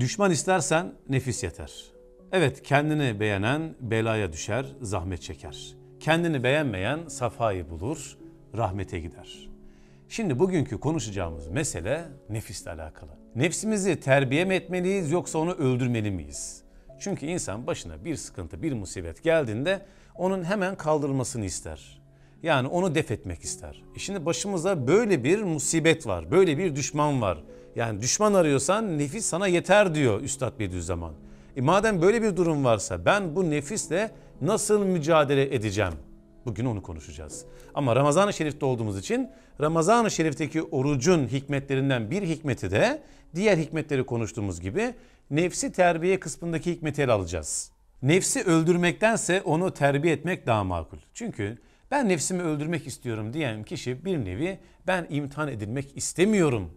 Düşman istersen nefis yeter. Evet kendini beğenen belaya düşer, zahmet çeker. Kendini beğenmeyen safayı bulur, rahmete gider. Şimdi bugünkü konuşacağımız mesele nefisle alakalı. Nefsimizi terbiye mi etmeliyiz yoksa onu öldürmeli miyiz? Çünkü insan başına bir sıkıntı, bir musibet geldiğinde onun hemen kaldırılmasını ister. Yani onu def etmek ister. E şimdi başımıza böyle bir musibet var, böyle bir düşman var yani düşman arıyorsan nefis sana yeter diyor Üstad Bediüzzaman. E madem böyle bir durum varsa ben bu nefisle nasıl mücadele edeceğim? Bugün onu konuşacağız. Ama Ramazan-ı Şerif'te olduğumuz için Ramazan-ı Şerif'teki orucun hikmetlerinden bir hikmeti de diğer hikmetleri konuştuğumuz gibi nefsi terbiye kısmındaki hikmeti ele alacağız. Nefsi öldürmektense onu terbiye etmek daha makul. Çünkü ben nefsimi öldürmek istiyorum diyen kişi bir nevi ben imtihan edilmek istemiyorum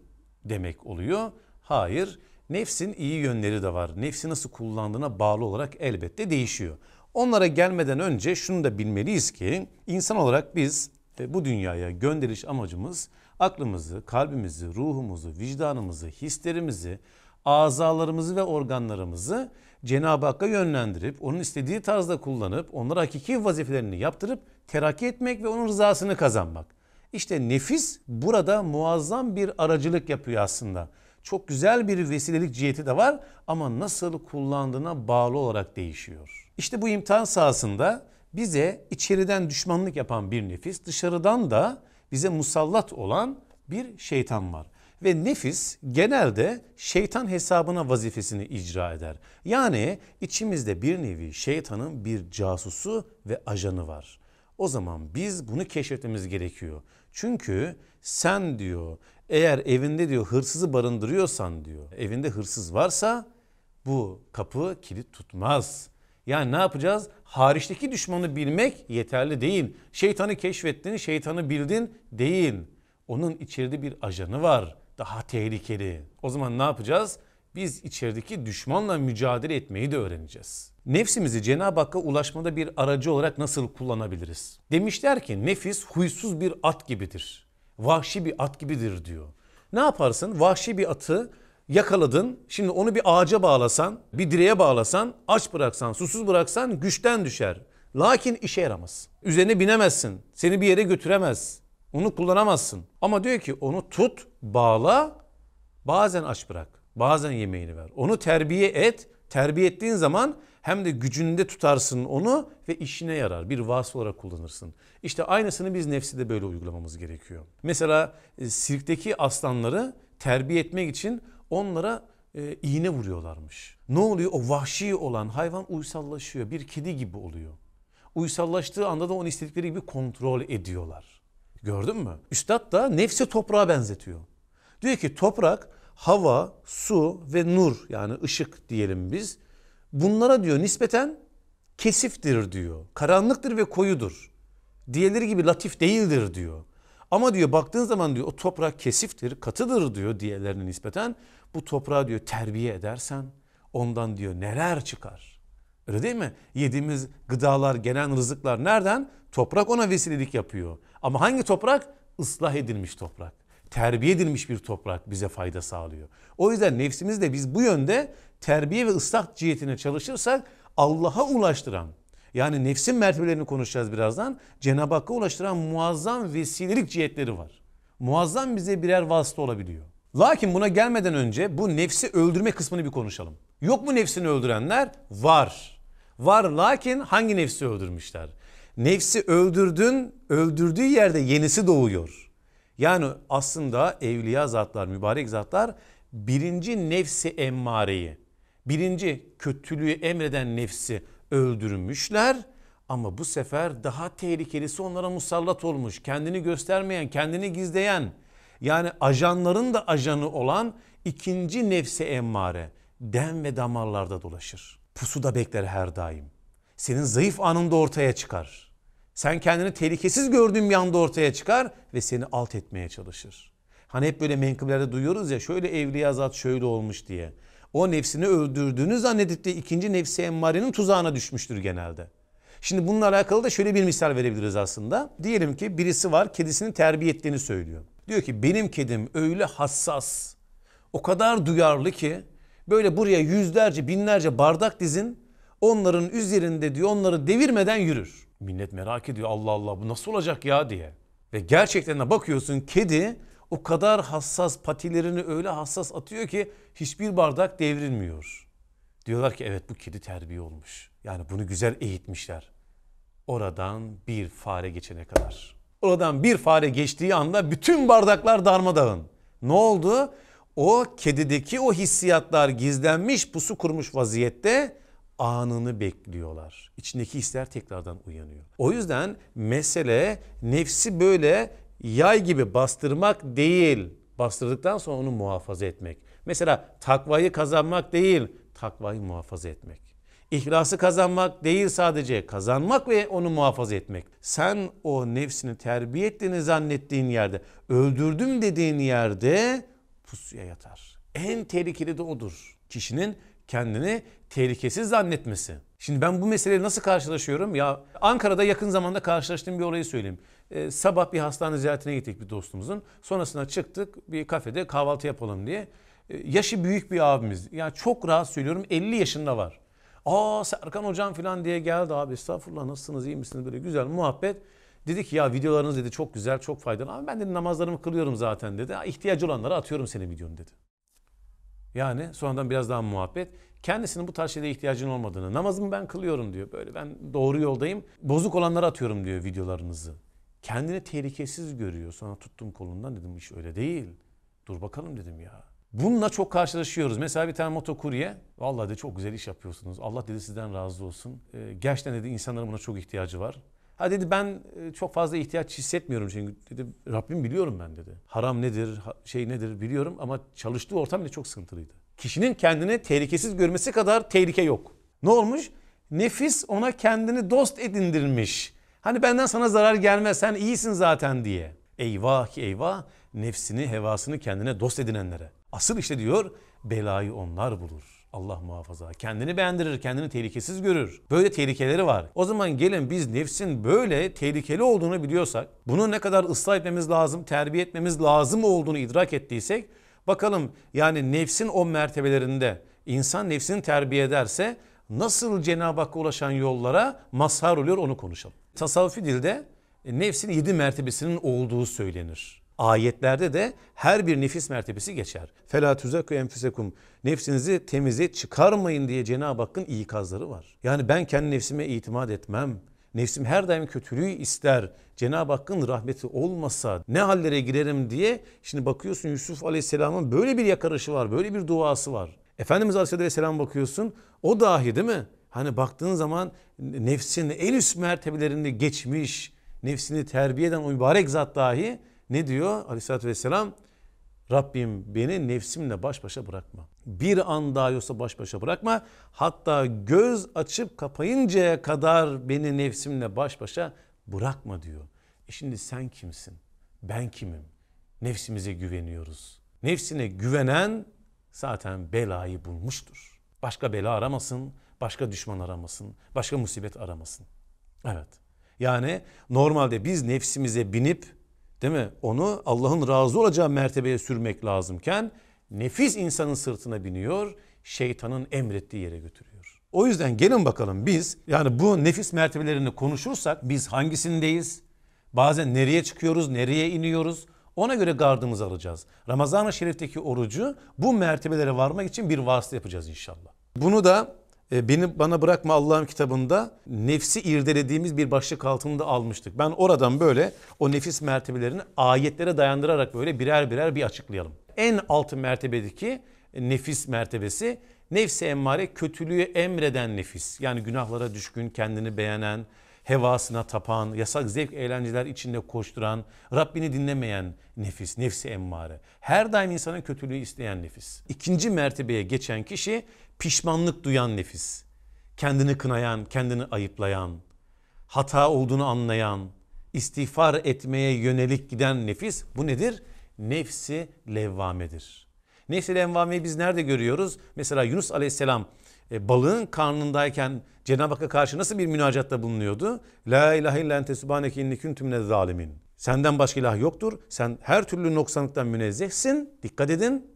demek oluyor. Hayır, nefsin iyi yönleri de var. Nefsi nasıl kullandığına bağlı olarak elbette değişiyor. Onlara gelmeden önce şunu da bilmeliyiz ki insan olarak biz bu dünyaya gönderiş amacımız aklımızı, kalbimizi, ruhumuzu, vicdanımızı, hislerimizi, azalarımızı ve organlarımızı Cenab-ı Hakk'a yönlendirip onun istediği tarzda kullanıp onlara hakiki vazifelerini yaptırıp teraki etmek ve onun rızasını kazanmak. İşte nefis burada muazzam bir aracılık yapıyor aslında. Çok güzel bir vesilelik ciheti de var ama nasıl kullandığına bağlı olarak değişiyor. İşte bu imtihan sahasında bize içeriden düşmanlık yapan bir nefis, dışarıdan da bize musallat olan bir şeytan var. Ve nefis genelde şeytan hesabına vazifesini icra eder. Yani içimizde bir nevi şeytanın bir casusu ve ajanı var. O zaman biz bunu keşfetmemiz gerekiyor. Çünkü sen diyor eğer evinde diyor hırsızı barındırıyorsan diyor evinde hırsız varsa bu kapı kilit tutmaz. Yani ne yapacağız? Hariçteki düşmanı bilmek yeterli değil. Şeytanı keşfettin, şeytanı bildin değil. Onun içeride bir ajanı var. Daha tehlikeli. O zaman ne yapacağız? biz içerideki düşmanla mücadele etmeyi de öğreneceğiz. Nefsimizi Cenab-ı Hakk'a ulaşmada bir aracı olarak nasıl kullanabiliriz? Demişler ki nefis huysuz bir at gibidir. Vahşi bir at gibidir diyor. Ne yaparsın? Vahşi bir atı yakaladın. Şimdi onu bir ağaca bağlasan, bir direğe bağlasan, aç bıraksan, susuz bıraksan güçten düşer. Lakin işe yaramaz. Üzerine binemezsin. Seni bir yere götüremez. Onu kullanamazsın. Ama diyor ki onu tut, bağla, bazen aç bırak. Bazen yemeğini ver. Onu terbiye et. Terbiye ettiğin zaman hem de gücünde tutarsın onu ve işine yarar. Bir vasıf olarak kullanırsın. İşte aynısını biz nefsi de böyle uygulamamız gerekiyor. Mesela e, sirkteki aslanları terbiye etmek için onlara e, iğne vuruyorlarmış. Ne oluyor? O vahşi olan hayvan uysallaşıyor. Bir kedi gibi oluyor. Uysallaştığı anda da onu istedikleri gibi kontrol ediyorlar. Gördün mü? Üstad da nefsi toprağa benzetiyor. Diyor ki toprak hava, su ve nur yani ışık diyelim biz. Bunlara diyor nispeten kesiftir diyor. Karanlıktır ve koyudur. Diğerleri gibi latif değildir diyor. Ama diyor baktığın zaman diyor o toprak kesiftir, katıdır diyor diğerlerine nispeten. Bu toprağı diyor terbiye edersen ondan diyor neler çıkar. Öyle değil mi? Yediğimiz gıdalar, gelen rızıklar nereden? Toprak ona vesilelik yapıyor. Ama hangi toprak? Islah edilmiş toprak terbiye edilmiş bir toprak bize fayda sağlıyor. O yüzden nefsimiz de biz bu yönde terbiye ve ıslah cihetine çalışırsak Allah'a ulaştıran yani nefsin mertebelerini konuşacağız birazdan. Cenab-ı Hakk'a ulaştıran muazzam vesilelik cihetleri var. Muazzam bize birer vasıta olabiliyor. Lakin buna gelmeden önce bu nefsi öldürme kısmını bir konuşalım. Yok mu nefsini öldürenler? Var. Var lakin hangi nefsi öldürmüşler? Nefsi öldürdün, öldürdüğü yerde yenisi doğuyor. Yani aslında evliya zatlar, mübarek zatlar birinci nefsi emmareyi, birinci kötülüğü emreden nefsi öldürmüşler. Ama bu sefer daha tehlikelisi onlara musallat olmuş. Kendini göstermeyen, kendini gizleyen yani ajanların da ajanı olan ikinci nefse emmare dem ve damarlarda dolaşır. Pusu da bekler her daim. Senin zayıf anında ortaya çıkar.'' Sen kendini tehlikesiz gördüğün bir anda ortaya çıkar ve seni alt etmeye çalışır. Hani hep böyle menkıblerde duyuyoruz ya şöyle evliya zat şöyle olmuş diye. O nefsini öldürdüğünü zannedip de ikinci nefsi emmarenin tuzağına düşmüştür genelde. Şimdi bununla alakalı da şöyle bir misal verebiliriz aslında. Diyelim ki birisi var kedisini terbiye ettiğini söylüyor. Diyor ki benim kedim öyle hassas, o kadar duyarlı ki böyle buraya yüzlerce binlerce bardak dizin onların üzerinde diyor onları devirmeden yürür. Millet merak ediyor Allah Allah bu nasıl olacak ya diye. Ve gerçekten de bakıyorsun kedi o kadar hassas patilerini öyle hassas atıyor ki hiçbir bardak devrilmiyor. Diyorlar ki evet bu kedi terbiye olmuş. Yani bunu güzel eğitmişler. Oradan bir fare geçene kadar. Oradan bir fare geçtiği anda bütün bardaklar darmadağın. Ne oldu? O kedideki o hissiyatlar gizlenmiş pusu kurmuş vaziyette anını bekliyorlar. İçindeki hisler tekrardan uyanıyor. O yüzden mesele nefsi böyle yay gibi bastırmak değil. Bastırdıktan sonra onu muhafaza etmek. Mesela takvayı kazanmak değil, takvayı muhafaza etmek. İhlası kazanmak değil sadece kazanmak ve onu muhafaza etmek. Sen o nefsini terbiye ettiğini zannettiğin yerde, öldürdüm dediğin yerde pusuya yatar. En tehlikeli de odur. Kişinin kendini tehlikesiz zannetmesi. Şimdi ben bu meseleyle nasıl karşılaşıyorum? Ya Ankara'da yakın zamanda karşılaştığım bir olayı söyleyeyim. Ee, sabah bir hastane ziyaretine gittik bir dostumuzun. Sonrasında çıktık bir kafede kahvaltı yapalım diye. Ee, yaşı büyük bir abimiz. Yani çok rahat söylüyorum 50 yaşında var. Aa Serkan hocam falan diye geldi abi estağfurullah nasılsınız iyi misiniz böyle güzel muhabbet. Dedi ki ya videolarınız dedi çok güzel çok faydalı ama ben de namazlarımı kılıyorum zaten dedi. İhtiyacı olanlara atıyorum senin videonu dedi. Yani sonradan biraz daha muhabbet. Kendisinin bu tarz şeylere ihtiyacının olmadığını, namazımı ben kılıyorum diyor böyle ben doğru yoldayım, bozuk olanları atıyorum diyor videolarınızı. Kendini tehlikesiz görüyor. Sonra tuttum kolundan dedim iş öyle değil. Dur bakalım dedim ya. Bununla çok karşılaşıyoruz. Mesela bir tane motokurye, vallahi de çok güzel iş yapıyorsunuz. Allah dedi sizden razı olsun. E, gerçekten dedi insanların buna çok ihtiyacı var. Ha dedi ben e, çok fazla ihtiyaç hissetmiyorum çünkü dedi Rabbim biliyorum ben dedi. Haram nedir, şey nedir biliyorum ama çalıştığı ortam bile çok sıkıntılıydı kişinin kendini tehlikesiz görmesi kadar tehlike yok. Ne olmuş? Nefis ona kendini dost edindirmiş. Hani benden sana zarar gelmez sen iyisin zaten diye. Eyvah ki eyvah nefsini hevasını kendine dost edinenlere. Asıl işte diyor belayı onlar bulur. Allah muhafaza. Kendini beğendirir, kendini tehlikesiz görür. Böyle tehlikeleri var. O zaman gelin biz nefsin böyle tehlikeli olduğunu biliyorsak, bunu ne kadar ıslah etmemiz lazım, terbiye etmemiz lazım olduğunu idrak ettiysek, Bakalım yani nefsin o mertebelerinde insan nefsini terbiye ederse nasıl Cenab-ı Hakk'a ulaşan yollara mazhar oluyor onu konuşalım. Tasavvufi dilde e, nefsin yedi mertebesinin olduğu söylenir. Ayetlerde de her bir nefis mertebesi geçer. Fela tuzakü enfüsekum. Nefsinizi temize çıkarmayın diye Cenab-ı Hakk'ın ikazları var. Yani ben kendi nefsime itimat etmem. Nefsim her daim kötülüğü ister. Cenab-ı Hakk'ın rahmeti olmasa ne hallere girerim diye şimdi bakıyorsun Yusuf Aleyhisselam'ın böyle bir yakarışı var, böyle bir duası var. Efendimiz Aleyhisselam bakıyorsun o dahi değil mi? Hani baktığın zaman nefsin en üst mertebelerini geçmiş, nefsini terbiye eden o mübarek zat dahi ne diyor Aleyhisselatü Vesselam? Rabbim beni nefsimle baş başa bırakma. Bir an daha yoksa baş başa bırakma. Hatta göz açıp kapayıncaya kadar beni nefsimle baş başa bırakma diyor. E şimdi sen kimsin? Ben kimim? Nefsimize güveniyoruz. Nefsine güvenen zaten belayı bulmuştur. Başka bela aramasın, başka düşman aramasın, başka musibet aramasın. Evet. Yani normalde biz nefsimize binip Değil mi? Onu Allah'ın razı olacağı mertebeye sürmek lazımken nefis insanın sırtına biniyor, şeytanın emrettiği yere götürüyor. O yüzden gelin bakalım biz yani bu nefis mertebelerini konuşursak biz hangisindeyiz? Bazen nereye çıkıyoruz, nereye iniyoruz? Ona göre gardımızı alacağız. Ramazan-ı Şerif'teki orucu bu mertebelere varmak için bir vasıta yapacağız inşallah. Bunu da e, beni bana bırakma Allah'ın kitabında nefsi irdelediğimiz bir başlık altında almıştık. Ben oradan böyle o nefis mertebelerini ayetlere dayandırarak böyle birer birer bir açıklayalım. En altı mertebedeki nefis mertebesi nefsi emmare kötülüğü emreden nefis. Yani günahlara düşkün, kendini beğenen, hevasına tapan, yasak zevk eğlenceler içinde koşturan, Rabbini dinlemeyen nefis, nefsi emmare. Her daim insanın kötülüğü isteyen nefis. İkinci mertebeye geçen kişi pişmanlık duyan nefis. Kendini kınayan, kendini ayıplayan, hata olduğunu anlayan, istiğfar etmeye yönelik giden nefis bu nedir? Nefsi levvamedir. Nefsi levvameyi biz nerede görüyoruz? Mesela Yunus aleyhisselam e, balığın karnındayken Cenab-ı Hakk'a karşı nasıl bir münacatta bulunuyordu? La ilahe illa ente subhaneke inni kuntum zalimin. Senden başka ilah yoktur. Sen her türlü noksanlıktan münezzehsin. Dikkat edin.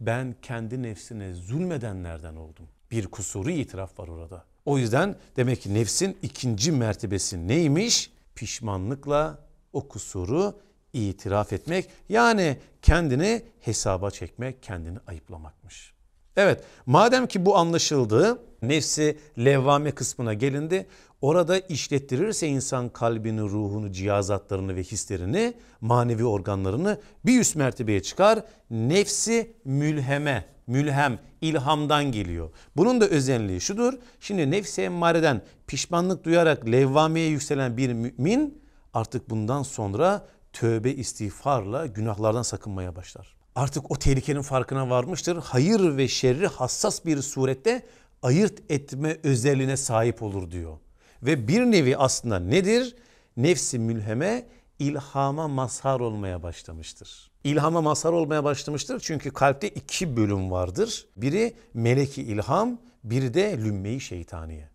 Ben kendi nefsine zulmedenlerden oldum. Bir kusuru itiraf var orada. O yüzden demek ki nefsin ikinci mertebesi neymiş? Pişmanlıkla o kusuru itiraf etmek. Yani kendini hesaba çekmek, kendini ayıplamakmış. Evet madem ki bu anlaşıldı nefsi levvame kısmına gelindi. Orada işlettirirse insan kalbini, ruhunu, cihazatlarını ve hislerini, manevi organlarını bir üst mertebeye çıkar. Nefsi mülheme, mülhem, ilhamdan geliyor. Bunun da özelliği şudur. Şimdi nefsi emmareden pişmanlık duyarak levvameye yükselen bir mümin artık bundan sonra tövbe istiğfarla günahlardan sakınmaya başlar artık o tehlikenin farkına varmıştır. Hayır ve şerri hassas bir surette ayırt etme özelliğine sahip olur diyor. Ve bir nevi aslında nedir? Nefsi mülheme ilhama mazhar olmaya başlamıştır. İlhama mazhar olmaya başlamıştır çünkü kalpte iki bölüm vardır. Biri meleki ilham, biri de lümmeyi şeytaniye.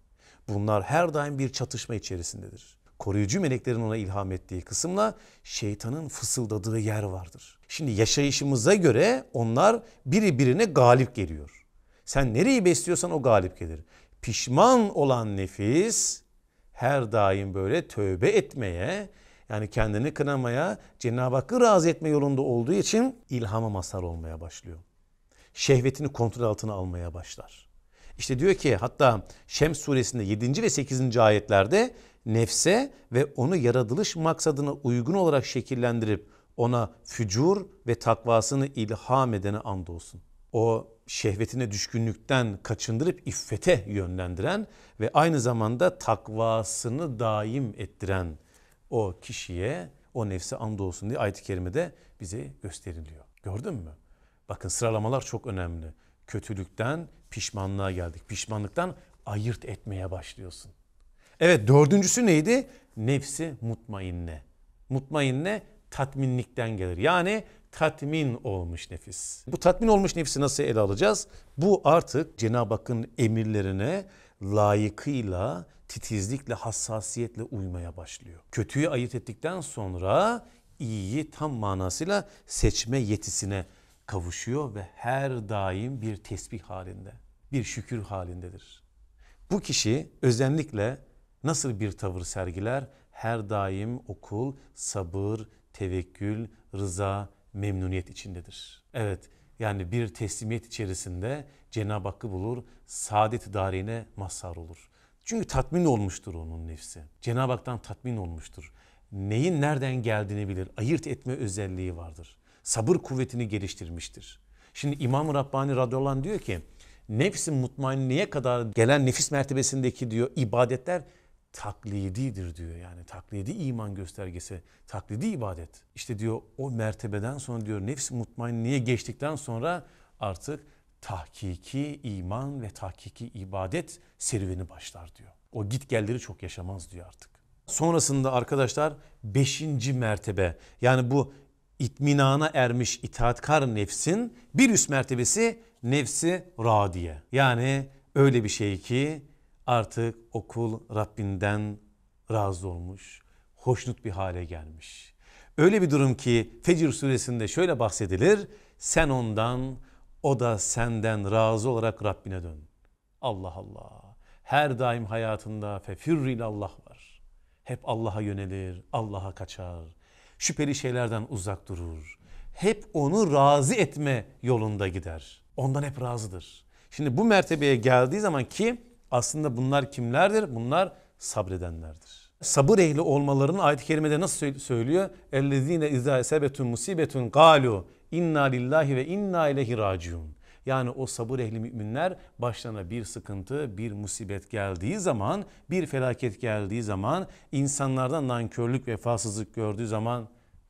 Bunlar her daim bir çatışma içerisindedir. Koruyucu meleklerin ona ilham ettiği kısımla şeytanın fısıldadığı yer vardır. Şimdi yaşayışımıza göre onlar biri birine galip geliyor. Sen nereyi besliyorsan o galip gelir. Pişman olan nefis her daim böyle tövbe etmeye, yani kendini kınamaya, Cenab-ı Hakk'ı razı etme yolunda olduğu için ilhama mazhar olmaya başlıyor. Şehvetini kontrol altına almaya başlar. İşte diyor ki hatta Şems suresinde 7. ve 8. ayetlerde nefse ve onu yaratılış maksadına uygun olarak şekillendirip ona fücur ve takvasını ilham edene olsun. O şehvetine düşkünlükten kaçındırıp iffete yönlendiren ve aynı zamanda takvasını daim ettiren o kişiye, o nefse olsun diye ayet-i kerimede bize gösteriliyor. Gördün mü? Bakın sıralamalar çok önemli. Kötülükten pişmanlığa geldik. Pişmanlıktan ayırt etmeye başlıyorsun. Evet dördüncüsü neydi? Nefsi mutmainne. Mutmainne tatminlikten gelir. Yani tatmin olmuş nefis. Bu tatmin olmuş nefsi nasıl ele alacağız? Bu artık Cenab-ı Hakk'ın emirlerine layıkıyla, titizlikle, hassasiyetle uymaya başlıyor. Kötüyü ayırt ettikten sonra iyiyi tam manasıyla seçme yetisine kavuşuyor ve her daim bir tesbih halinde, bir şükür halindedir. Bu kişi özellikle nasıl bir tavır sergiler? Her daim okul, sabır, tevekkül, rıza, memnuniyet içindedir. Evet yani bir teslimiyet içerisinde Cenab-ı Hakk'ı bulur, saadet darine mazhar olur. Çünkü tatmin olmuştur onun nefsi. Cenab-ı Hak'tan tatmin olmuştur. Neyin nereden geldiğini bilir. Ayırt etme özelliği vardır. Sabır kuvvetini geliştirmiştir. Şimdi İmam-ı Rabbani radıyallahu diyor ki nefsin mutmainneye kadar gelen nefis mertebesindeki diyor ibadetler taklididir diyor. Yani taklidi iman göstergesi, taklidi ibadet. İşte diyor o mertebeden sonra diyor nefs niye geçtikten sonra artık tahkiki iman ve tahkiki ibadet serüveni başlar diyor. O git gelleri çok yaşamaz diyor artık. Sonrasında arkadaşlar beşinci mertebe yani bu itminana ermiş itaatkar nefsin bir üst mertebesi nefsi radiye. Yani öyle bir şey ki artık okul Rabbinden razı olmuş, hoşnut bir hale gelmiş. Öyle bir durum ki Fecr suresinde şöyle bahsedilir. Sen ondan, o da senden razı olarak Rabbine dön. Allah Allah. Her daim hayatında fefirril Allah var. Hep Allah'a yönelir, Allah'a kaçar. Şüpheli şeylerden uzak durur. Hep onu razı etme yolunda gider. Ondan hep razıdır. Şimdi bu mertebeye geldiği zaman ki aslında bunlar kimlerdir? Bunlar sabredenlerdir. Sabır ehli olmalarını ayet-i kerimede nasıl söylüyor? اَلَّذ۪ينَ اِذَا اَسَبَتُمْ مُسِبَتُمْ قَالُوا اِنَّا لِلّٰهِ وَاِنَّا اِلَيْهِ رَاجِعُونَ yani o sabır ehli müminler başlarına bir sıkıntı, bir musibet geldiği zaman, bir felaket geldiği zaman, insanlardan nankörlük, vefasızlık gördüğü zaman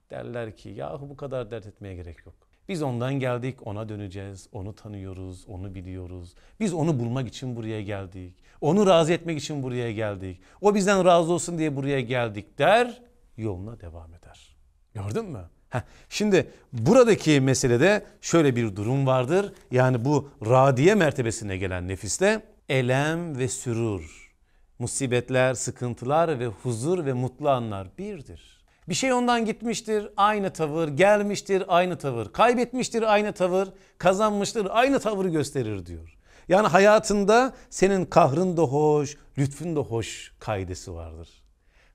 derler ki yahu bu kadar dert etmeye gerek yok. Biz ondan geldik, ona döneceğiz. Onu tanıyoruz, onu biliyoruz. Biz onu bulmak için buraya geldik. Onu razı etmek için buraya geldik. O bizden razı olsun diye buraya geldik der, yoluna devam eder. Gördün mü? Heh. Şimdi buradaki meselede şöyle bir durum vardır. Yani bu radiye mertebesine gelen nefiste elem ve sürur, musibetler, sıkıntılar ve huzur ve mutlu anlar birdir. Bir şey ondan gitmiştir, aynı tavır, gelmiştir, aynı tavır, kaybetmiştir, aynı tavır, kazanmıştır, aynı tavır gösterir diyor. Yani hayatında senin kahrın da hoş, lütfün de hoş kaidesi vardır.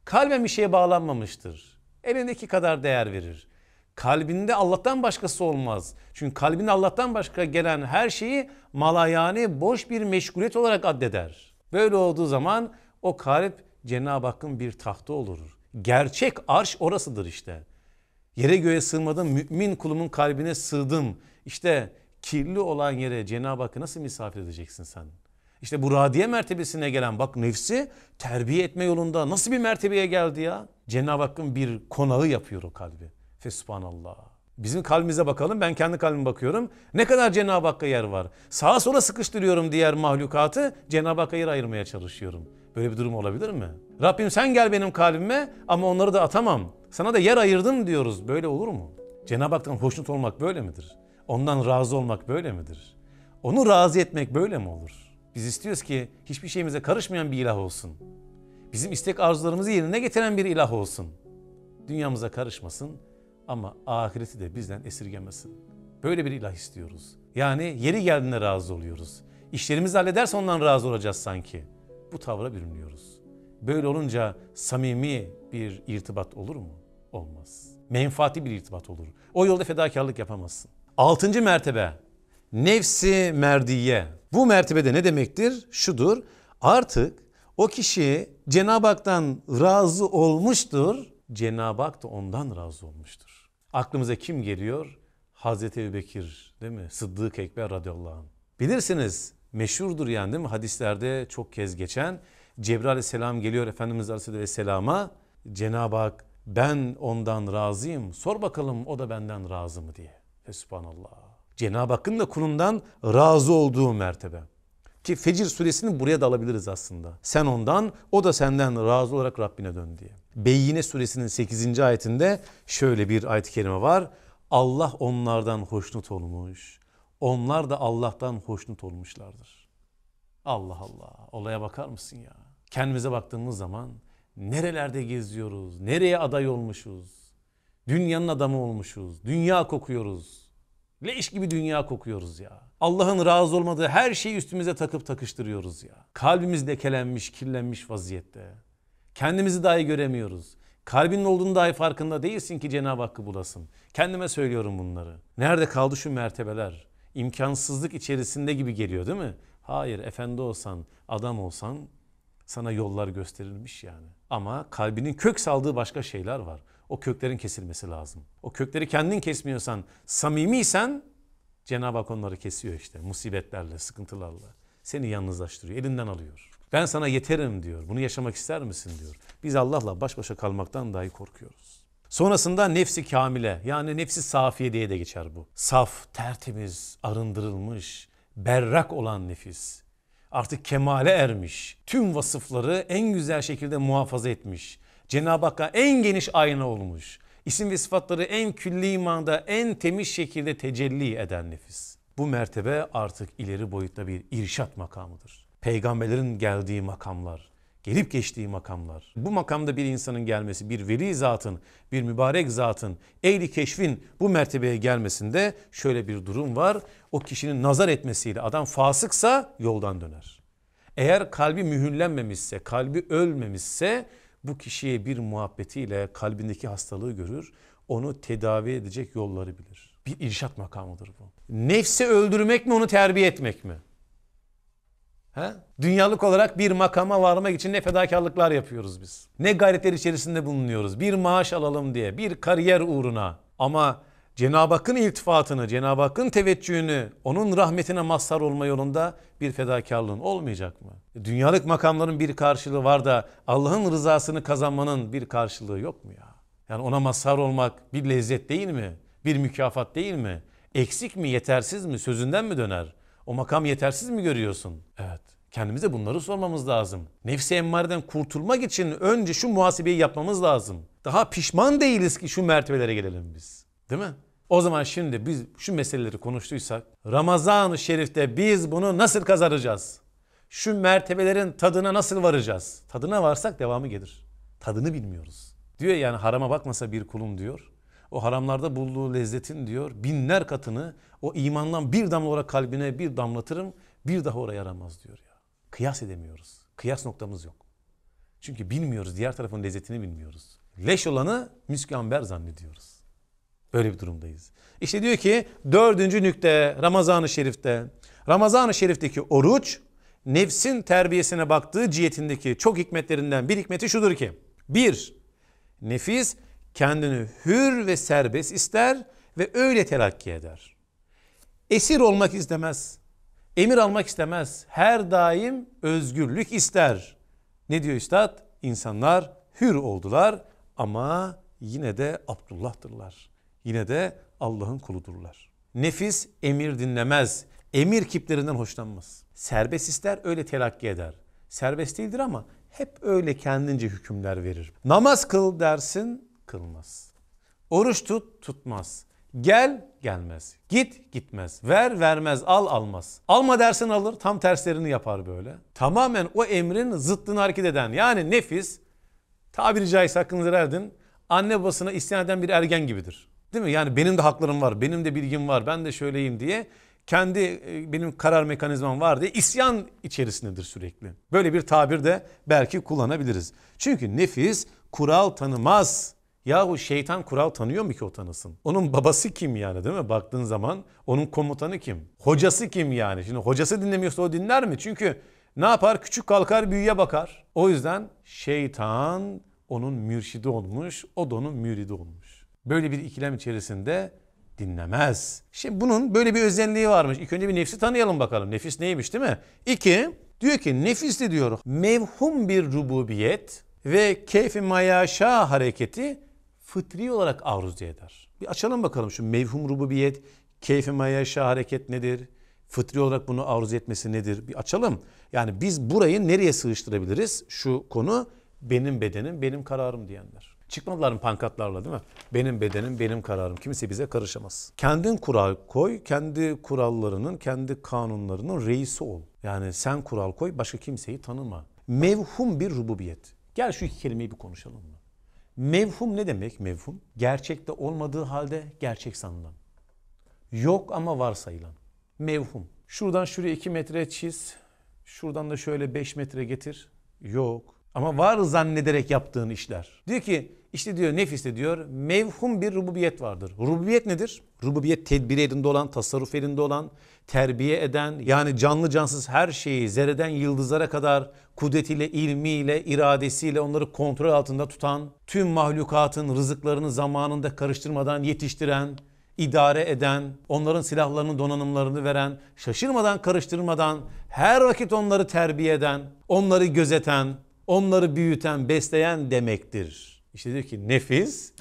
Kalben bir şeye bağlanmamıştır. Elindeki kadar değer verir. Kalbinde Allah'tan başkası olmaz. Çünkü kalbinde Allah'tan başka gelen her şeyi mala yani boş bir meşguliyet olarak addeder. Böyle olduğu zaman o kalp Cenab-ı Hakk'ın bir tahtı olur Gerçek arş orasıdır işte. Yere göğe sığmadım, mümin kulumun kalbine sığdım. İşte kirli olan yere Cenab-ı Hakk'ı nasıl misafir edeceksin sen? İşte bu radiye mertebesine gelen bak nefsi terbiye etme yolunda nasıl bir mertebeye geldi ya? Cenab-ı Hakk'ın bir konağı yapıyor o kalbi. Fesubhanallah. Bizim kalbimize bakalım ben kendi kalbime bakıyorum. Ne kadar Cenab-ı Hakk'a yer var. Sağa sola sıkıştırıyorum diğer mahlukatı Cenab-ı Hakk'a yer ayırmaya çalışıyorum. Böyle bir durum olabilir mi? Rabbim sen gel benim kalbime ama onları da atamam. Sana da yer ayırdım diyoruz. Böyle olur mu? Cenab-ı Hak'tan hoşnut olmak böyle midir? Ondan razı olmak böyle midir? Onu razı etmek böyle mi olur? Biz istiyoruz ki hiçbir şeyimize karışmayan bir ilah olsun. Bizim istek arzularımızı yerine getiren bir ilah olsun. Dünyamıza karışmasın ama ahireti de bizden esirgemesin. Böyle bir ilah istiyoruz. Yani yeri geldiğinde razı oluyoruz. İşlerimizi hallederse ondan razı olacağız sanki bu tavra bürünüyoruz. Böyle olunca samimi bir irtibat olur mu? Olmaz. Menfaati bir irtibat olur. O yolda fedakarlık yapamazsın. Altıncı mertebe nefsi merdiye. Bu mertebede ne demektir? Şudur. Artık o kişi Cenab-ı Hak'tan razı olmuştur. Cenab-ı Hak da ondan razı olmuştur. Aklımıza kim geliyor? Hazreti Ebu Bekir değil mi? Sıddık Ekber radıyallahu anh. Bilirsiniz meşhurdur yani değil mi? Hadislerde çok kez geçen Cebrail aleyhisselam geliyor Efendimiz aleyhisselama Cenab-ı Hak ben ondan razıyım sor bakalım o da benden razı mı diye. Ve Cenab-ı Hakk'ın da kulundan razı olduğu mertebe. Ki Fecir suresini buraya da alabiliriz aslında. Sen ondan, o da senden razı olarak Rabbine dön diye. Beyyine suresinin 8. ayetinde şöyle bir ayet-i kerime var. Allah onlardan hoşnut olmuş. Onlar da Allah'tan hoşnut olmuşlardır. Allah Allah. Olaya bakar mısın ya? Kendimize baktığımız zaman nerelerde geziyoruz? Nereye aday olmuşuz? Dünyanın adamı olmuşuz. Dünya kokuyoruz. Leş gibi dünya kokuyoruz ya. Allah'ın razı olmadığı her şeyi üstümüze takıp takıştırıyoruz ya. Kalbimiz lekelenmiş, kirlenmiş vaziyette. Kendimizi dahi göremiyoruz. Kalbinin olduğunu dahi farkında değilsin ki Cenab-ı Hakk'ı bulasın. Kendime söylüyorum bunları. Nerede kaldı şu mertebeler? imkansızlık içerisinde gibi geliyor değil mi? Hayır efendi olsan, adam olsan sana yollar gösterilmiş yani. Ama kalbinin kök saldığı başka şeyler var. O köklerin kesilmesi lazım. O kökleri kendin kesmiyorsan, samimiysen Cenab-ı Hak onları kesiyor işte musibetlerle, sıkıntılarla. Seni yalnızlaştırıyor, elinden alıyor. Ben sana yeterim diyor. Bunu yaşamak ister misin diyor. Biz Allah'la baş başa kalmaktan dahi korkuyoruz. Sonrasında nefsi kamile yani nefsi safiye diye de geçer bu. Saf, tertemiz, arındırılmış, berrak olan nefis. Artık kemale ermiş. Tüm vasıfları en güzel şekilde muhafaza etmiş. Cenab-ı Hakk'a en geniş ayna olmuş. İsim ve sıfatları en külli imanda en temiz şekilde tecelli eden nefis. Bu mertebe artık ileri boyutta bir irşat makamıdır. Peygamberlerin geldiği makamlar, gelip geçtiği makamlar. Bu makamda bir insanın gelmesi, bir veli zatın, bir mübarek zatın, ehli keşfin bu mertebeye gelmesinde şöyle bir durum var. O kişinin nazar etmesiyle adam fasıksa yoldan döner. Eğer kalbi mühürlenmemişse, kalbi ölmemişse bu kişiye bir muhabbetiyle kalbindeki hastalığı görür, onu tedavi edecek yolları bilir. Bir irşat makamıdır bu. Nefsi öldürmek mi onu terbiye etmek mi? He? Dünyalık olarak bir makama varmak için ne fedakarlıklar yapıyoruz biz. Ne gayretler içerisinde bulunuyoruz. Bir maaş alalım diye, bir kariyer uğruna. Ama Cenab-ı Hakk'ın iltifatını, Cenab-ı Hakk'ın teveccühünü, onun rahmetine mazhar olma yolunda bir fedakarlığın olmayacak mı? Dünyalık makamların bir karşılığı var da Allah'ın rızasını kazanmanın bir karşılığı yok mu ya? Yani ona mazhar olmak bir lezzet değil mi? Bir mükafat değil mi? Eksik mi, yetersiz mi, sözünden mi döner? O makam yetersiz mi görüyorsun? Evet. Kendimize bunları sormamız lazım. Nefsi emmareden kurtulmak için önce şu muhasebeyi yapmamız lazım. Daha pişman değiliz ki şu mertebelere gelelim biz. Değil mi? O zaman şimdi biz şu meseleleri konuştuysak Ramazan-ı Şerif'te biz bunu nasıl kazanacağız? Şu mertebelerin tadına nasıl varacağız? Tadına varsak devamı gelir. Tadını bilmiyoruz. Diyor yani harama bakmasa bir kulum diyor o haramlarda bulduğu lezzetin diyor binler katını o imandan bir damla olarak kalbine bir damlatırım bir daha oraya yaramaz diyor ya. Kıyas edemiyoruz. Kıyas noktamız yok. Çünkü bilmiyoruz. Diğer tarafın lezzetini bilmiyoruz. Leş olanı misk zannediyoruz. Böyle bir durumdayız. İşte diyor ki dördüncü nükte Ramazan-ı Şerif'te. Ramazan-ı Şerif'teki oruç nefsin terbiyesine baktığı cihetindeki çok hikmetlerinden bir hikmeti şudur ki. Bir, nefis kendini hür ve serbest ister ve öyle terakki eder. Esir olmak istemez. Emir almak istemez. Her daim özgürlük ister. Ne diyor üstad? İnsanlar hür oldular ama yine de Abdullah'tırlar. Yine de Allah'ın kuludurlar. Nefis emir dinlemez. Emir kiplerinden hoşlanmaz. Serbest ister öyle telakki eder. Serbest değildir ama hep öyle kendince hükümler verir. Namaz kıl dersin kılmaz. Oruç tut tutmaz. Gel gelmez. Git gitmez. Ver vermez. Al almaz. Alma dersin alır. Tam terslerini yapar böyle. Tamamen o emrin zıttını hareket eden yani nefis tabiri caizse hakkınızı verdin. Anne babasına isyan eden bir ergen gibidir. Değil mi? Yani benim de haklarım var. Benim de bilgim var. Ben de şöyleyim diye kendi e, benim karar mekanizmam var diye isyan içerisindedir sürekli. Böyle bir tabir de belki kullanabiliriz. Çünkü nefis kural tanımaz. Yahu şeytan kural tanıyor mu ki o tanısın? Onun babası kim yani değil mi? Baktığın zaman onun komutanı kim? Hocası kim yani? Şimdi hocası dinlemiyorsa o dinler mi? Çünkü ne yapar? Küçük kalkar büyüye bakar. O yüzden şeytan onun mürşidi olmuş, o da onun müridi olmuş. Böyle bir ikilem içerisinde dinlemez. Şimdi bunun böyle bir özelliği varmış. İlk önce bir nefsi tanıyalım bakalım. Nefis neymiş değil mi? İki, diyor ki nefis de diyor mevhum bir rububiyet ve keyfi mayaşa hareketi fıtri olarak arzu eder. Bir açalım bakalım şu mevhum rububiyet, keyfe mayaşa hareket nedir? Fıtri olarak bunu arzu etmesi nedir? Bir açalım. Yani biz burayı nereye sığıştırabiliriz? Şu konu benim bedenim, benim kararım diyenler. Çıkmadılar mı pankatlarla değil mi? Benim bedenim, benim kararım. Kimse bize karışamaz. Kendin kural koy, kendi kurallarının, kendi kanunlarının reisi ol. Yani sen kural koy, başka kimseyi tanıma. Mevhum bir rububiyet. Gel şu iki kelimeyi bir konuşalım mı? Mevhum ne demek mevhum? Gerçekte olmadığı halde gerçek sanılan. Yok ama varsayılan. Mevhum. Şuradan şuraya 2 metre çiz. Şuradan da şöyle 5 metre getir. Yok. Ama var zannederek yaptığın işler. Diyor ki işte diyor nefiste diyor mevhum bir rububiyet vardır. Rububiyet nedir? Rububiyet tedbir elinde olan, tasarruf elinde olan, terbiye eden yani canlı cansız her şeyi zerreden yıldızlara kadar kudretiyle, ilmiyle, iradesiyle onları kontrol altında tutan, tüm mahlukatın rızıklarını zamanında karıştırmadan yetiştiren, idare eden, onların silahlarını, donanımlarını veren, şaşırmadan, karıştırmadan, her vakit onları terbiye eden, onları gözeten, onları büyüten, besleyen demektir. İşte diyor ki nefis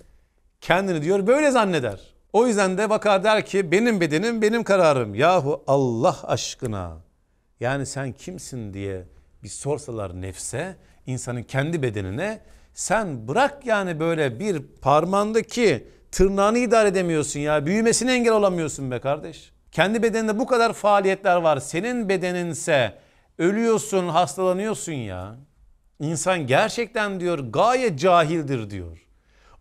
kendini diyor böyle zanneder. O yüzden de bakar der ki benim bedenim benim kararım. Yahu Allah aşkına yani sen kimsin diye bir sorsalar nefse insanın kendi bedenine sen bırak yani böyle bir parmandaki tırnağını idare edemiyorsun ya büyümesine engel olamıyorsun be kardeş. Kendi bedeninde bu kadar faaliyetler var senin bedeninse ölüyorsun hastalanıyorsun ya. İnsan gerçekten diyor gayet cahildir diyor.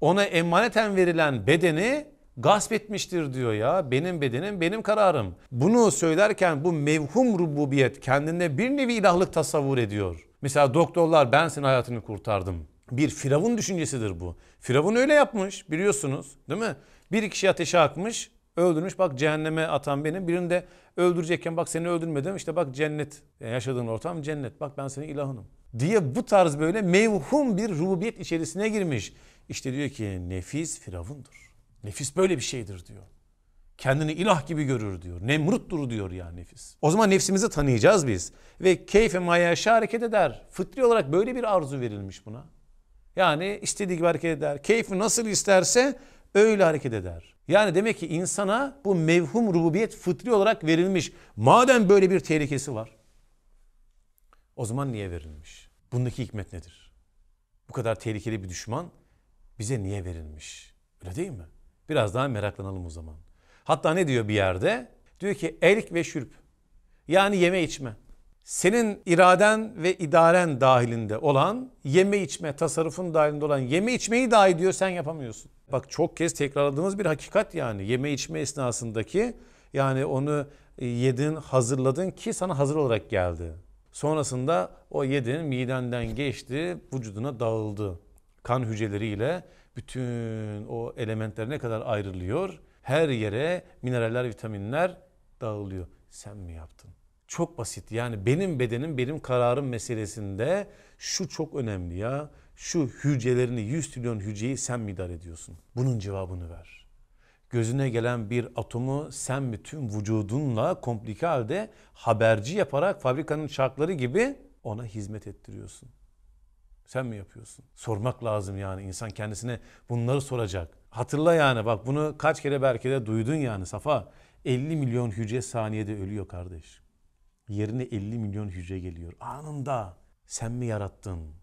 Ona emaneten verilen bedeni gasp etmiştir diyor ya. Benim bedenim benim kararım. Bunu söylerken bu mevhum rububiyet kendinde bir nevi ilahlık tasavvur ediyor. Mesela doktorlar ben senin hayatını kurtardım. Bir firavun düşüncesidir bu. Firavun öyle yapmış biliyorsunuz değil mi? Bir kişi ateşe akmış öldürmüş bak cehenneme atan benim. Birini de öldürecekken bak seni öldürmedim işte bak cennet. Yani yaşadığın ortam cennet bak ben senin ilahınım diye bu tarz böyle mevhum bir rububiyet içerisine girmiş. İşte diyor ki nefis firavundur. Nefis böyle bir şeydir diyor. Kendini ilah gibi görür diyor. Nemruttur diyor yani nefis. O zaman nefsimizi tanıyacağız biz. Ve keyfe mayaşa hareket eder. Fıtri olarak böyle bir arzu verilmiş buna. Yani istediği gibi hareket eder. Keyfi nasıl isterse öyle hareket eder. Yani demek ki insana bu mevhum rububiyet fıtri olarak verilmiş. Madem böyle bir tehlikesi var. O zaman niye verilmiş? Bundaki hikmet nedir? Bu kadar tehlikeli bir düşman bize niye verilmiş? Öyle değil mi? Biraz daha meraklanalım o zaman. Hatta ne diyor bir yerde? Diyor ki erik ve şürp. Yani yeme içme. Senin iraden ve idaren dahilinde olan yeme içme, tasarrufun dahilinde olan yeme içmeyi dahi diyor sen yapamıyorsun. Bak çok kez tekrarladığımız bir hakikat yani yeme içme esnasındaki yani onu e, yedin hazırladın ki sana hazır olarak geldi. Sonrasında o yedinin midenden geçti, vücuduna dağıldı. Kan hücreleriyle bütün o elementler ne kadar ayrılıyor? Her yere mineraller, vitaminler dağılıyor. Sen mi yaptın? Çok basit. Yani benim bedenim, benim kararım meselesinde şu çok önemli ya. Şu hücrelerini, 100 trilyon hücreyi sen mi idare ediyorsun? Bunun cevabını ver gözüne gelen bir atomu sen bütün vücudunla komplike halde haberci yaparak fabrikanın şarkları gibi ona hizmet ettiriyorsun. Sen mi yapıyorsun? Sormak lazım yani. insan kendisine bunları soracak. Hatırla yani bak bunu kaç kere belki de duydun yani Safa. 50 milyon hücre saniyede ölüyor kardeş. Yerine 50 milyon hücre geliyor. Anında sen mi yarattın?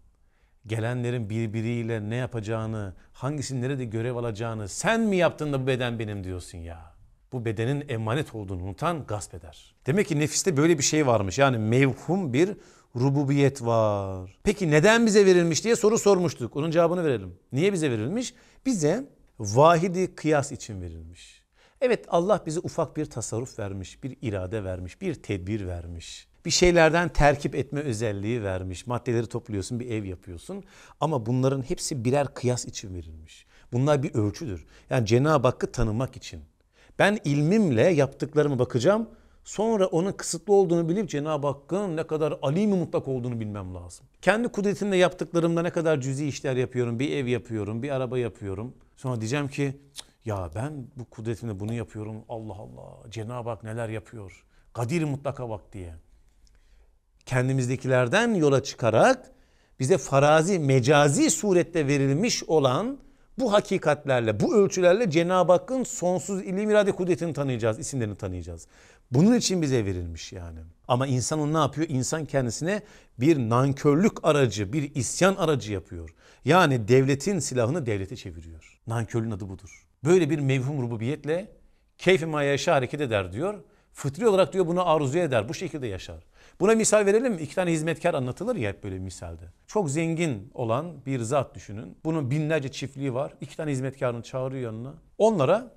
gelenlerin birbiriyle ne yapacağını, hangisinin nerede görev alacağını sen mi yaptın da bu beden benim diyorsun ya. Bu bedenin emanet olduğunu unutan gasp eder. Demek ki nefiste böyle bir şey varmış. Yani mevhum bir rububiyet var. Peki neden bize verilmiş diye soru sormuştuk. Onun cevabını verelim. Niye bize verilmiş? Bize vahidi kıyas için verilmiş. Evet Allah bize ufak bir tasarruf vermiş, bir irade vermiş, bir tedbir vermiş bir şeylerden terkip etme özelliği vermiş. Maddeleri topluyorsun bir ev yapıyorsun ama bunların hepsi birer kıyas için verilmiş. Bunlar bir ölçüdür. Yani Cenab-ı Hakk'ı tanımak için. Ben ilmimle yaptıklarımı bakacağım. Sonra onun kısıtlı olduğunu bilip Cenab-ı Hakk'ın ne kadar alim mutlak olduğunu bilmem lazım. Kendi kudretimle yaptıklarımda ne kadar cüzi işler yapıyorum. Bir ev yapıyorum, bir araba yapıyorum. Sonra diyeceğim ki ya ben bu kudretimle bunu yapıyorum. Allah Allah Cenab-ı Hak neler yapıyor. Kadir mutlaka bak diye kendimizdekilerden yola çıkarak bize farazi, mecazi surette verilmiş olan bu hakikatlerle, bu ölçülerle Cenab-ı Hakk'ın sonsuz ilim irade kudretini tanıyacağız, isimlerini tanıyacağız. Bunun için bize verilmiş yani. Ama insanın ne yapıyor? İnsan kendisine bir nankörlük aracı, bir isyan aracı yapıyor. Yani devletin silahını devlete çeviriyor. Nankörlüğün adı budur. Böyle bir mevhum rububiyetle keyfi mayaşa hareket eder diyor. Fıtri olarak diyor bunu arzu eder. Bu şekilde yaşar. Buna misal verelim mi? İki tane hizmetkar anlatılır ya hep böyle misalde. Çok zengin olan bir zat düşünün. Bunun binlerce çiftliği var. İki tane hizmetkarını çağırıyor yanına. Onlara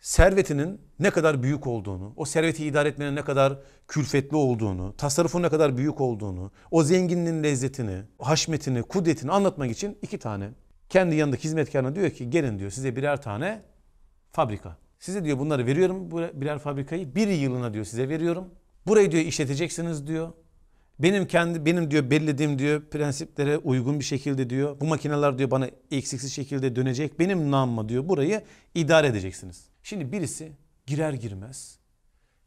servetinin ne kadar büyük olduğunu, o serveti idare etmenin ne kadar külfetli olduğunu, tasarrufun ne kadar büyük olduğunu, o zenginliğin lezzetini, haşmetini, kudretini anlatmak için iki tane. Kendi yanındaki hizmetkarına diyor ki gelin diyor size birer tane fabrika. Size diyor bunları veriyorum birer fabrikayı. Bir yılına diyor size veriyorum. Burayı diyor işleteceksiniz diyor. Benim kendi benim diyor belirlediğim diyor prensiplere uygun bir şekilde diyor. Bu makineler diyor bana eksiksiz şekilde dönecek. Benim namıma diyor burayı idare edeceksiniz. Şimdi birisi girer girmez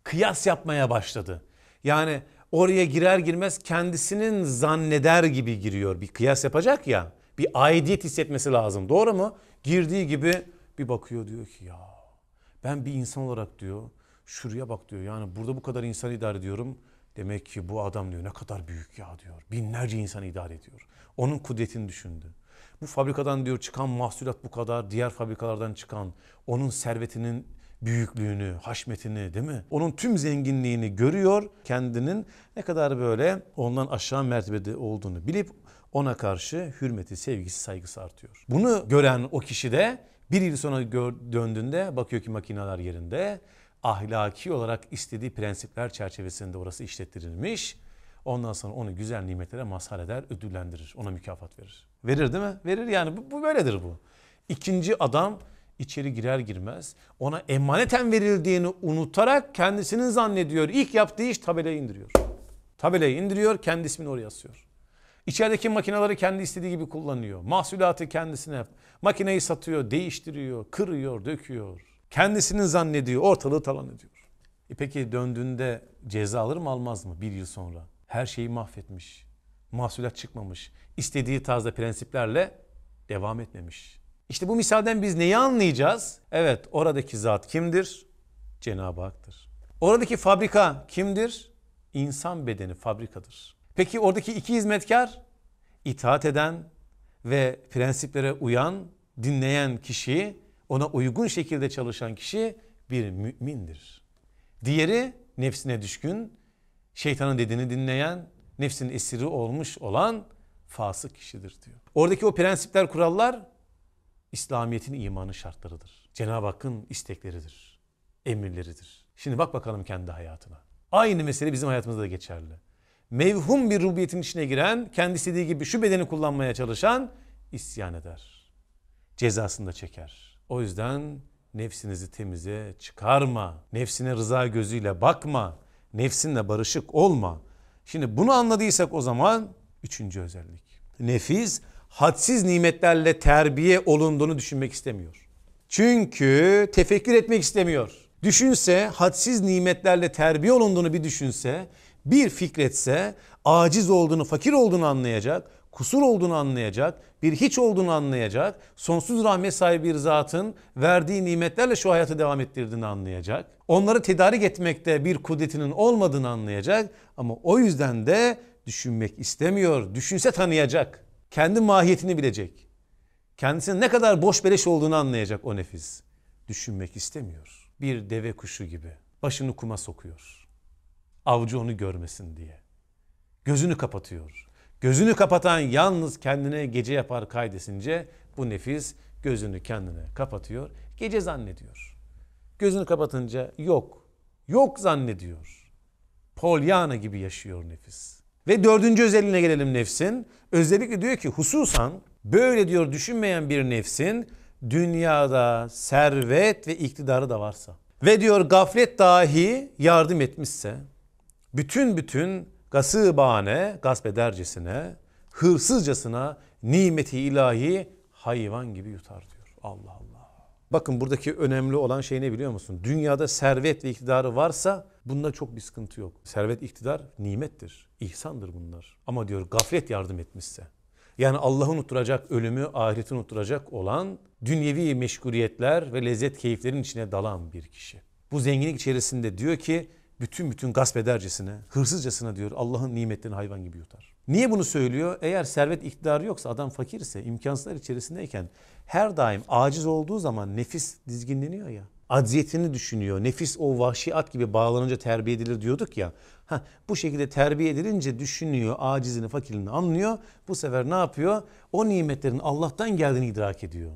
kıyas yapmaya başladı. Yani oraya girer girmez kendisinin zanneder gibi giriyor. Bir kıyas yapacak ya. Bir aidiyet hissetmesi lazım. Doğru mu? Girdiği gibi bir bakıyor diyor ki ya ben bir insan olarak diyor şuraya bak diyor yani burada bu kadar insan idare ediyorum. Demek ki bu adam diyor ne kadar büyük ya diyor. Binlerce insan idare ediyor. Onun kudretini düşündü. Bu fabrikadan diyor çıkan mahsulat bu kadar. Diğer fabrikalardan çıkan onun servetinin büyüklüğünü, haşmetini değil mi? Onun tüm zenginliğini görüyor kendinin ne kadar böyle ondan aşağı mertebede olduğunu bilip ona karşı hürmeti, sevgisi, saygısı artıyor. Bunu gören o kişi de bir yıl sonra gör, döndüğünde bakıyor ki makineler yerinde. Ahlaki olarak istediği prensipler çerçevesinde orası işlettirilmiş. Ondan sonra onu güzel nimetlere mazhar eder, ödüllendirir. Ona mükafat verir. Verir değil mi? Verir yani. Bu, bu böyledir bu. İkinci adam içeri girer girmez ona emaneten verildiğini unutarak kendisinin zannediyor. İlk yaptığı iş tabelayı indiriyor. Tabelayı indiriyor, kendi ismini oraya asıyor. İçerideki makineleri kendi istediği gibi kullanıyor. Mahsulatı kendisine, makineyi satıyor, değiştiriyor, kırıyor, döküyor. Kendisini zannediyor, ortalığı talan ediyor. E peki döndüğünde ceza alır mı almaz mı bir yıl sonra? Her şeyi mahvetmiş, mahsulat çıkmamış, istediği tarzda prensiplerle devam etmemiş. İşte bu misalden biz neyi anlayacağız? Evet oradaki zat kimdir? Cenab-ı Hak'tır. Oradaki fabrika kimdir? İnsan bedeni fabrikadır. Peki oradaki iki hizmetkar itaat eden ve prensiplere uyan, dinleyen kişi, ona uygun şekilde çalışan kişi bir mümindir. Diğeri nefsine düşkün, şeytanın dediğini dinleyen, nefsin esiri olmuş olan fasık kişidir diyor. Oradaki o prensipler, kurallar İslamiyet'in imanı şartlarıdır. Cenab-ı Hakk'ın istekleridir, emirleridir. Şimdi bak bakalım kendi hayatına. Aynı mesele bizim hayatımızda da geçerli mevhum bir rubiyetin içine giren, kendi istediği gibi şu bedeni kullanmaya çalışan isyan eder. Cezasını da çeker. O yüzden nefsinizi temize çıkarma. Nefsine rıza gözüyle bakma. Nefsinle barışık olma. Şimdi bunu anladıysak o zaman üçüncü özellik. Nefis hadsiz nimetlerle terbiye olunduğunu düşünmek istemiyor. Çünkü tefekkür etmek istemiyor. Düşünse hadsiz nimetlerle terbiye olunduğunu bir düşünse bir fikretse aciz olduğunu, fakir olduğunu anlayacak, kusur olduğunu anlayacak, bir hiç olduğunu anlayacak, sonsuz rahmet sahibi bir zatın verdiği nimetlerle şu hayatı devam ettirdiğini anlayacak. Onları tedarik etmekte bir kudretinin olmadığını anlayacak ama o yüzden de düşünmek istemiyor. Düşünse tanıyacak. Kendi mahiyetini bilecek. Kendisinin ne kadar boş beleş olduğunu anlayacak o nefis. Düşünmek istemiyor. Bir deve kuşu gibi başını kuma sokuyor avcı onu görmesin diye. Gözünü kapatıyor. Gözünü kapatan yalnız kendine gece yapar kaydesince bu nefis gözünü kendine kapatıyor, gece zannediyor. Gözünü kapatınca yok, yok zannediyor. Polyana gibi yaşıyor nefis. Ve dördüncü özelliğine gelelim nefsin. Özellikle diyor ki hususan böyle diyor düşünmeyen bir nefsin dünyada servet ve iktidarı da varsa ve diyor gaflet dahi yardım etmişse bütün bütün gasıbane, gasp edercesine, hırsızcasına nimeti ilahi hayvan gibi yutar diyor. Allah Allah. Bakın buradaki önemli olan şey ne biliyor musun? Dünyada servet ve iktidarı varsa bunda çok bir sıkıntı yok. Servet, iktidar nimettir, ihsandır bunlar. Ama diyor gaflet yardım etmişse. Yani Allah'ı unutturacak ölümü, ahireti unutturacak olan dünyevi meşguliyetler ve lezzet keyiflerin içine dalan bir kişi. Bu zenginlik içerisinde diyor ki bütün bütün gasp edercesine, hırsızcasına diyor Allah'ın nimetlerini hayvan gibi yutar. Niye bunu söylüyor? Eğer servet iktidarı yoksa, adam fakir ise, imkansızlar içerisindeyken her daim aciz olduğu zaman nefis dizginleniyor ya. Acziyetini düşünüyor. Nefis o vahşi at gibi bağlanınca terbiye edilir diyorduk ya. Ha bu şekilde terbiye edilince düşünüyor, acizini, fakirini anlıyor. Bu sefer ne yapıyor? O nimetlerin Allah'tan geldiğini idrak ediyor.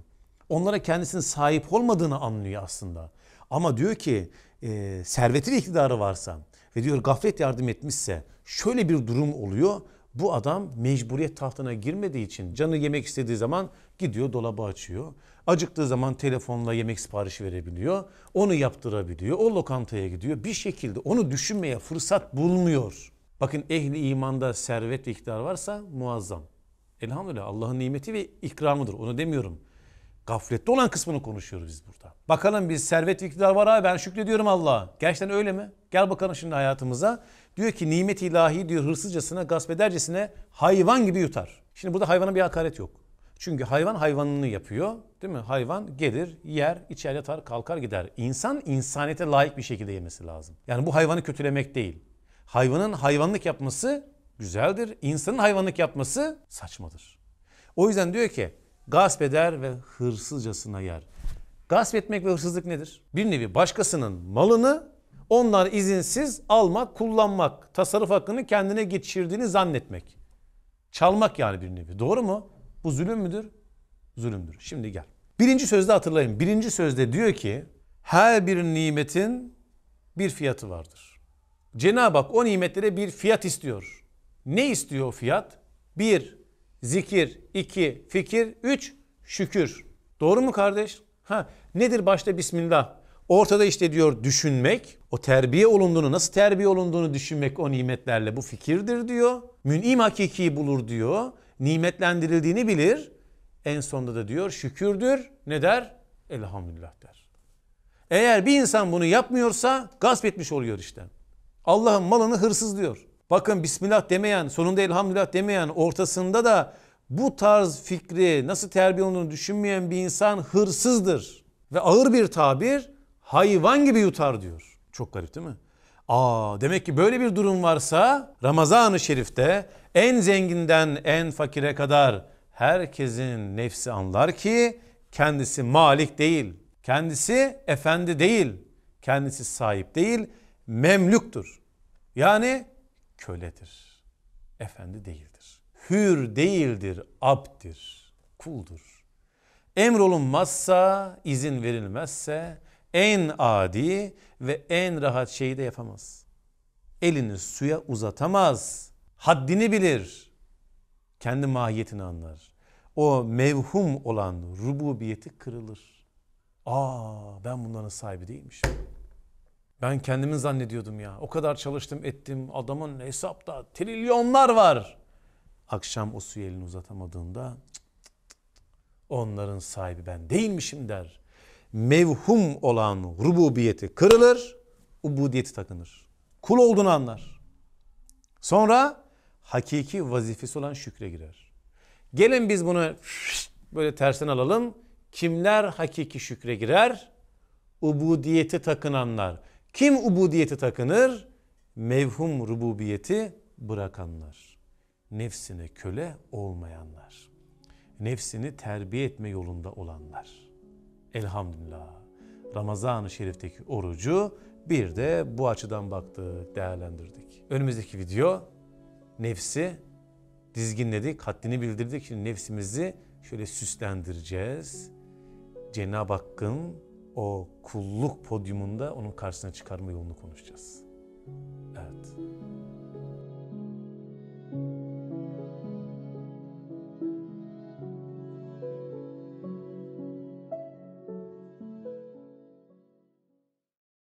Onlara kendisinin sahip olmadığını anlıyor aslında. Ama diyor ki e, serveti ve iktidarı varsa ve diyor gaflet yardım etmişse şöyle bir durum oluyor. Bu adam mecburiyet tahtına girmediği için canı yemek istediği zaman gidiyor dolabı açıyor. Acıktığı zaman telefonla yemek siparişi verebiliyor. Onu yaptırabiliyor. O lokantaya gidiyor. Bir şekilde onu düşünmeye fırsat bulmuyor. Bakın ehli imanda servet ve iktidar varsa muazzam. Elhamdülillah Allah'ın nimeti ve ikramıdır. Onu demiyorum. Gaflette olan kısmını konuşuyoruz biz burada. Bakalım biz servet ve iktidar var abi ben şükrediyorum Allah'a. Gerçekten öyle mi? Gel bakalım şimdi hayatımıza. Diyor ki nimet ilahi diyor hırsızcasına, gasp edercesine hayvan gibi yutar. Şimdi burada hayvana bir hakaret yok. Çünkü hayvan hayvanını yapıyor değil mi? Hayvan gelir, yer, içer, yatar, kalkar gider. İnsan insaniyete layık bir şekilde yemesi lazım. Yani bu hayvanı kötülemek değil. Hayvanın hayvanlık yapması güzeldir. İnsanın hayvanlık yapması saçmadır. O yüzden diyor ki gasp eder ve hırsızcasına yer. Gasp etmek ve hırsızlık nedir? Bir nevi başkasının malını onlar izinsiz almak, kullanmak, tasarruf hakkını kendine geçirdiğini zannetmek. Çalmak yani bir nevi. Doğru mu? Bu zulüm müdür? Zulümdür. Şimdi gel. Birinci sözde hatırlayın. Birinci sözde diyor ki her bir nimetin bir fiyatı vardır. Cenab-ı Hak o nimetlere bir fiyat istiyor. Ne istiyor o fiyat? Bir zikir, iki fikir, üç şükür. Doğru mu kardeş? Ha, nedir başta bismillah? Ortada işte diyor düşünmek, o terbiye olunduğunu, nasıl terbiye olunduğunu düşünmek o nimetlerle bu fikirdir diyor. Münim hakikiyi bulur diyor. Nimetlendirildiğini bilir. En sonunda da diyor şükürdür. Ne der? Elhamdülillah der. Eğer bir insan bunu yapmıyorsa gasp etmiş oluyor işte. Allah'ın malını hırsız diyor. Bakın Bismillah demeyen, sonunda elhamdülillah demeyen, ortasında da bu tarz fikri nasıl terbiye olduğunu düşünmeyen bir insan hırsızdır. Ve ağır bir tabir hayvan gibi yutar diyor. Çok garip değil mi? Aa demek ki böyle bir durum varsa Ramazan-ı Şerif'te en zenginden en fakire kadar herkesin nefsi anlar ki kendisi malik değil, kendisi efendi değil, kendisi sahip değil, Memlüktür. Yani köledir. Efendi değildir. Hür değildir, abdir, kuldur. Emrolunmazsa, izin verilmezse en adi ve en rahat şeyi de yapamaz. Elini suya uzatamaz. Haddini bilir. Kendi mahiyetini anlar. O mevhum olan rububiyeti kırılır. Aa ben bunların sahibi değilmişim. Ben kendimi zannediyordum ya. O kadar çalıştım ettim. Adamın hesapta trilyonlar var. Akşam o suyu elini uzatamadığında onların sahibi ben değilmişim der. Mevhum olan rububiyeti kırılır, ubudiyeti takınır. Kul olduğunu anlar. Sonra hakiki vazifesi olan şükre girer. Gelin biz bunu böyle tersten alalım. Kimler hakiki şükre girer? Ubudiyeti takınanlar. Kim ubudiyeti takınır? Mevhum rububiyeti bırakanlar. Nefsine köle olmayanlar. Nefsini terbiye etme yolunda olanlar. Elhamdülillah. Ramazan-ı Şerif'teki orucu bir de bu açıdan baktık, değerlendirdik. Önümüzdeki video nefsi dizginledik, haddini bildirdik. Şimdi nefsimizi şöyle süslendireceğiz. Cenab-ı Hakk'ın o kulluk podyumunda onun karşısına çıkarma yolunu konuşacağız. Evet.